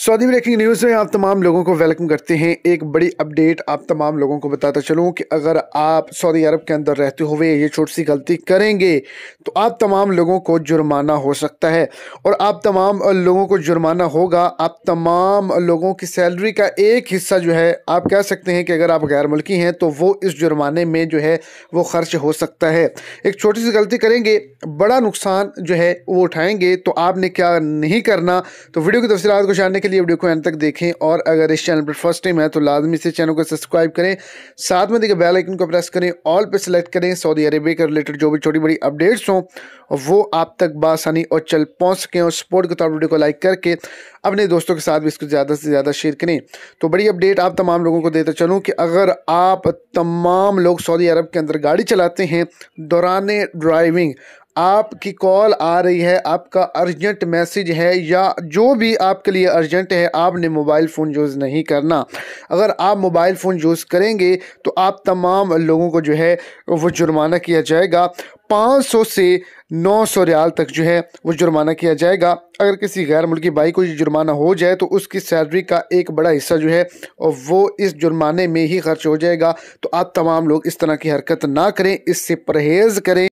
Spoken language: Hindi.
सऊदी ब्रेकिंग न्यूज़ में आप तमाम लोगों को वेलकम करते हैं एक बड़ी अपडेट आप तमाम लोगों को बताता चलूँ कि अगर आप सऊदी अरब के अंदर रहते हुए ये छोटी सी गलती करेंगे तो आप तमाम लोगों को जुर्माना हो सकता है और आप तमाम लोगों को जुर्माना होगा आप तमाम लोगों की सैलरी का एक हिस्सा जो है आप कह सकते हैं कि अगर आप गैर मुल्की हैं तो वो इस जुर्माने में जो है वो खर्च हो सकता है एक छोटी सी गलती करेंगे बड़ा नुकसान जो है वो उठाएँगे तो आपने क्या नहीं करना तो वीडियो की तफसीत को जानने के लिए वीडियो को एंड तक देखें और अगर इस चैनल पर फर्स्ट टाइम है तो लाजमी से चैनल को सब्सक्राइब करें साथ में देखिए बेल आइकन को प्रेस करें ऑल पे सेलेक्ट करें सऊदी अरेबिया के रिलेटेड जो भी छोटी बड़ी अपडेट्स हों वो आप तक बासानी और चल पहुँच सकें और सपोर्ट के तौर वीडियो को लाइक करके अपने दोस्तों के साथ भी इसको ज़्यादा से ज़्यादा शेयर करें तो बड़ी अपडेट आप तमाम लोगों को देता चलूँ कि अगर आप तमाम लोग सऊदी अरब के अंदर गाड़ी चलाते हैं दौरान ड्राइविंग आपकी कॉल आ रही है आपका अर्जेंट मैसेज है या जो भी आपके लिए अर्जेंट है आपने मोबाइल फ़ोन यूज़ नहीं करना अगर आप मोबाइल फ़ोन यूज़ करेंगे तो आप तमाम लोगों को जो है वो जुर्माना किया जाएगा 500 से 900 रियाल तक जो है वो जुर्माना किया जाएगा अगर किसी गैर मुल्की भाई को ये जुर्माना हो जाए तो उसकी सैलरी का एक बड़ा हिस्सा जो है वो इस जुर्माने में ही खर्च हो जाएगा तो आप तमाम लोग इस तरह की हरकत ना करें इससे परहेज़ करें